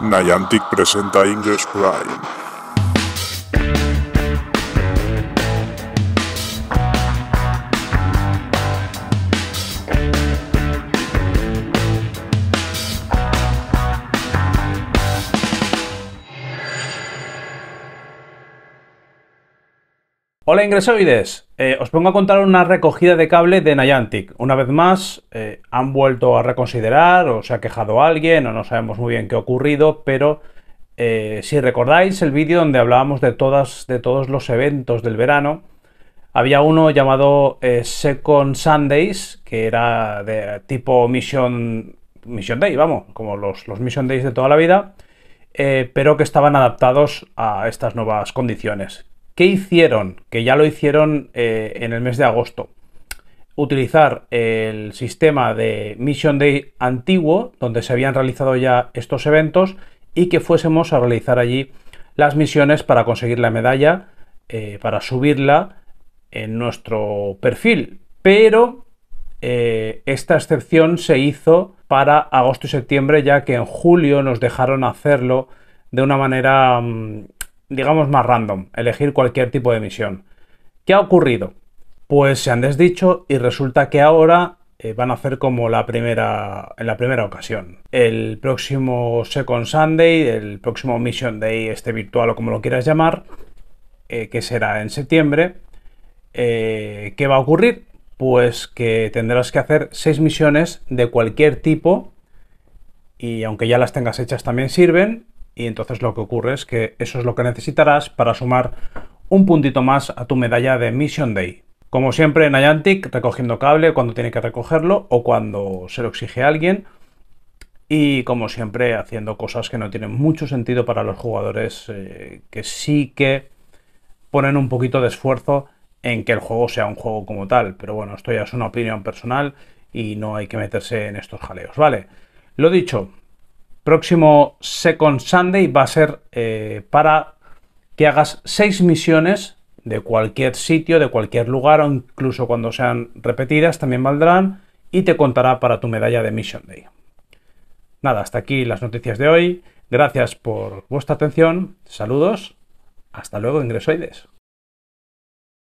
Niantic presenta English Prime. Hola ingresoides, eh, os pongo a contar una recogida de cable de Niantic. Una vez más, eh, han vuelto a reconsiderar o se ha quejado alguien o no sabemos muy bien qué ha ocurrido, pero eh, si recordáis el vídeo donde hablábamos de, todas, de todos los eventos del verano, había uno llamado Second Sundays, que era de tipo Mission, Mission Day, vamos, como los, los Mission Days de toda la vida, pero que estaban adaptados a estas nuevas condiciones ¿Qué hicieron? Que ya lo hicieron eh, en el mes de agosto. Utilizar el sistema de Mission Day antiguo, donde se habían realizado ya estos eventos, y que fuésemos a realizar allí las misiones para conseguir la medalla, eh, para subirla en nuestro perfil. Pero eh, esta excepción se hizo para agosto y septiembre, ya que en julio nos dejaron hacerlo de una manera... Mm, digamos, más random, elegir cualquier tipo de misión. ¿Qué ha ocurrido? Pues se han desdicho y resulta que ahora eh, van a hacer como la primera, en la primera ocasión. El próximo Second Sunday, el próximo Mission Day, este virtual o como lo quieras llamar, eh, que será en septiembre, eh, ¿qué va a ocurrir? Pues que tendrás que hacer seis misiones de cualquier tipo y aunque ya las tengas hechas también sirven y entonces lo que ocurre es que eso es lo que necesitarás para sumar un puntito más a tu medalla de Mission Day. Como siempre en Niantic, recogiendo cable cuando tiene que recogerlo o cuando se lo exige alguien. Y como siempre, haciendo cosas que no tienen mucho sentido para los jugadores eh, que sí que ponen un poquito de esfuerzo en que el juego sea un juego como tal. Pero bueno, esto ya es una opinión personal y no hay que meterse en estos jaleos, ¿vale? Lo dicho, próximo Second Sunday va a ser eh, para que hagas seis misiones de cualquier sitio, de cualquier lugar, o incluso cuando sean repetidas, también valdrán, y te contará para tu medalla de Mission Day. Nada, hasta aquí las noticias de hoy. Gracias por vuestra atención. Saludos. Hasta luego, ingresoides.